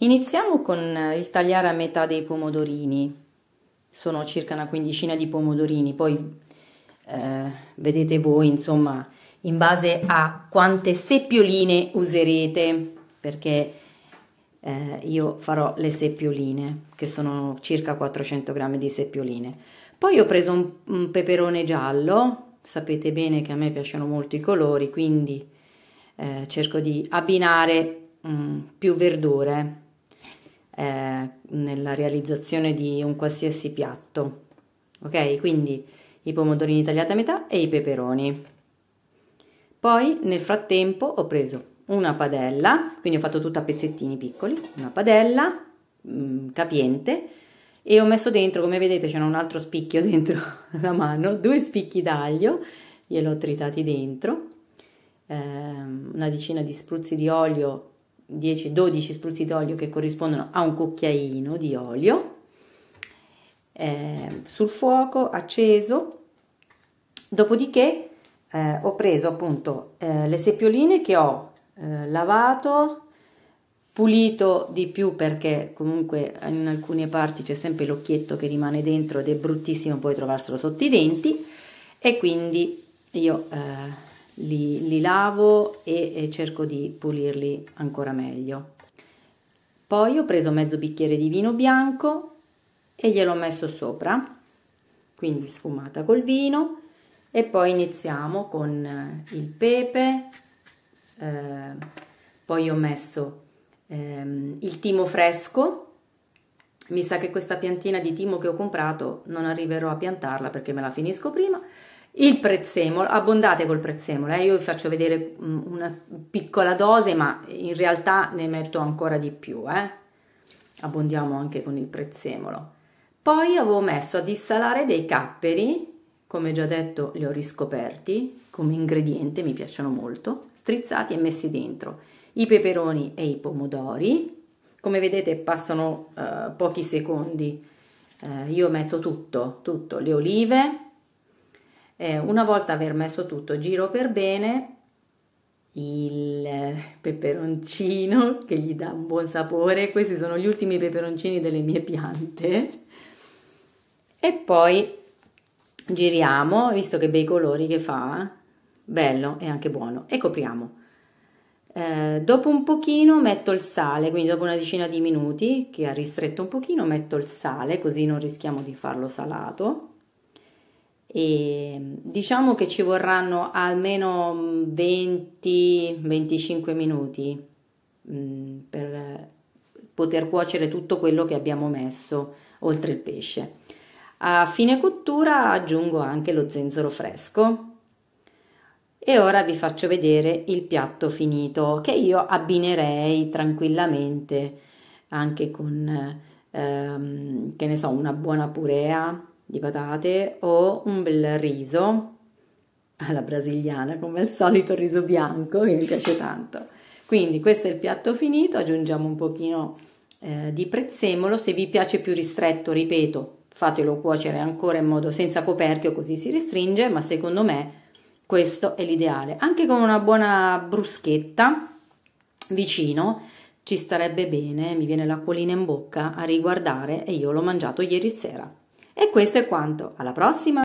Iniziamo con eh, il tagliare a metà dei pomodorini, sono circa una quindicina di pomodorini, poi eh, vedete voi insomma in base a quante seppioline userete, perché eh, io farò le seppioline, che sono circa 400 grammi di seppioline. Poi ho preso un, un peperone giallo, sapete bene che a me piacciono molto i colori, quindi eh, cerco di abbinare mh, mm, più verdure eh, nella realizzazione di un qualsiasi piatto. Ok, quindi i pomodorini tagliati a metà e i peperoni. Poi nel frattempo ho preso una padella, quindi ho fatto tutta a pezzettini piccoli, una padella mh, mm, capiente e ho messo dentro, come vedete c'era un altro spicchio dentro la mano, due spicchi d'aglio, gliel'ho tritati dentro, eh, una decina di spruzzi di olio 10-12 spruzzi d'olio che corrispondono a un cucchiaino di olio eh, sul fuoco acceso. Dopodiché eh, ho preso appunto eh, le seppioline che ho eh, lavato, pulito di più perché comunque in alcune parti c'è sempre l'occhietto che rimane dentro ed è bruttissimo poi trovarselo sotto i denti e quindi io eh, li, li lavo e, e cerco di pulirli ancora meglio. Poi ho preso mezzo bicchiere di vino bianco e gliel'ho messo sopra, quindi sfumata col vino e poi iniziamo con eh, il pepe, eh, poi ho messo ehm, il timo fresco, mi sa che questa piantina di timo che ho comprato non arriverò a piantarla perché me la finisco prima, il prezzemolo, abbondate col prezzemolo, eh? io vi faccio vedere mm, una piccola dose ma in realtà ne metto ancora di più, eh? abbondiamo anche con il prezzemolo. Poi avevo messo a dissalare dei capperi, come già detto li ho riscoperti come ingrediente, mi piacciono molto, strizzati e messi dentro i peperoni e i pomodori, come vedete passano eh, pochi secondi, eh, io metto tutto, tutto, le olive, eh, una volta aver messo tutto giro per bene, il eh, peperoncino che gli dà un buon sapore, questi sono gli ultimi peperoncini delle mie piante. E poi giriamo, visto che bei colori che fa, bello e anche buono, e copriamo. Eh, dopo un pochino metto il sale, quindi dopo una decina di minuti che ha ristretto un pochino metto il sale così non rischiamo di farlo salato e mm, diciamo che ci vorranno almeno 20-25 mm, minuti mm, per eh, poter cuocere tutto quello che abbiamo messo oltre il pesce. A fine cottura aggiungo anche lo zenzero fresco e ora vi faccio vedere il piatto finito che io abbinerei tranquillamente anche con eh, ehm, che ne so una buona purea di patate o un bel riso alla brasiliana, come al solito riso bianco che mi piace tanto. Quindi questo è il piatto finito, aggiungiamo un pochino eh, di prezzemolo, se vi piace più ristretto, ripeto, fatelo cuocere ancora in modo senza coperchio così si restringe, ma secondo me questo è l'ideale. Anche con una buona bruschetta vicino ci starebbe bene, mi viene l'acquolina in bocca a riguardare e io l'ho mangiato ieri sera. E questo è quanto. Alla prossima!